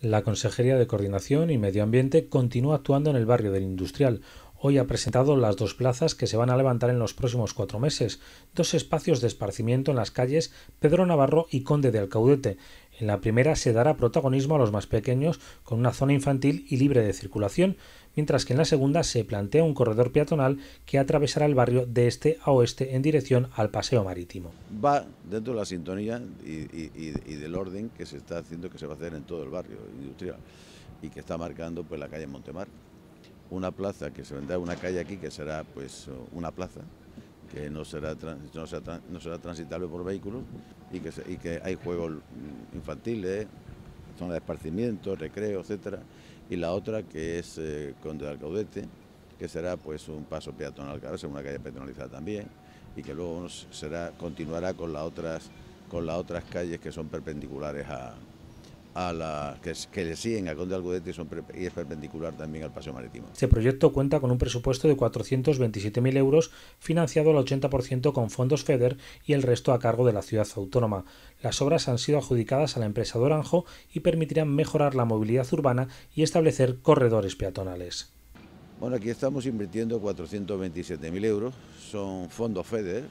La Consejería de Coordinación y Medio Ambiente continúa actuando en el barrio del Industrial. Hoy ha presentado las dos plazas que se van a levantar en los próximos cuatro meses, dos espacios de esparcimiento en las calles Pedro Navarro y Conde de Alcaudete. En la primera se dará protagonismo a los más pequeños con una zona infantil y libre de circulación, mientras que en la segunda se plantea un corredor peatonal que atravesará el barrio de este a oeste en dirección al paseo marítimo. Va dentro de la sintonía y, del orden que se está haciendo, que se va a hacer en todo el barrio industrial y que está marcando pues, la calle Montemar, una plaza que se vendrá, una calle aquí que será pues una plaza que no será, transitable por vehículos y que, que hay juegos infantiles, zona de esparcimiento, recreo, etcétera, y la otra que es con eh, Conde de Alcaudete, que será pues un paso peatonal, que ahora será una calle peatonalizada también, y que luego será, continuará con las otras, con las otras calles que son perpendiculares a, a la, que, que, le siguen a Conde Algodete y es perpendicular también al paseo marítimo. Este proyecto cuenta con un presupuesto de 427.000 euros, financiado al 80% con fondos FEDER y el resto a cargo de la ciudad autónoma. Las obras han sido adjudicadas a la empresa Doranjo y permitirán mejorar la movilidad urbana y establecer corredores peatonales. Bueno, aquí estamos invirtiendo 427.000 euros, son fondos FEDER,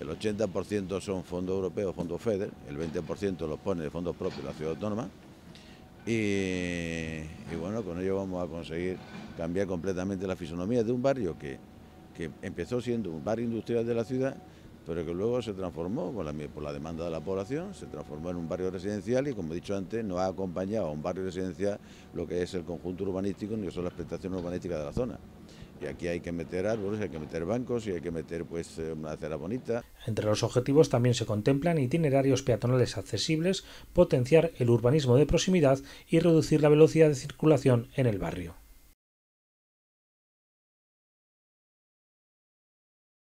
el 80% son fondos europeos, fondos FEDER, el 20% los pone de fondos propios la ciudad autónoma. Y, bueno, con ello vamos a conseguir cambiar completamente la fisonomía de un barrio que, empezó siendo un barrio industrial de la ciudad, pero que luego se transformó, por la, demanda de la población, se transformó en un barrio residencial y, como he dicho antes, no ha acompañado a un barrio residencial lo que es el conjunto urbanístico ni que son las prestaciones urbanísticas de la zona. Y aquí hay que meter árboles, hay que meter bancos y hay que meter pues eh, una acera bonita. Entre los objetivos también se contemplan itinerarios peatonales accesibles, potenciar el urbanismo de proximidad y reducir la velocidad de circulación en el barrio.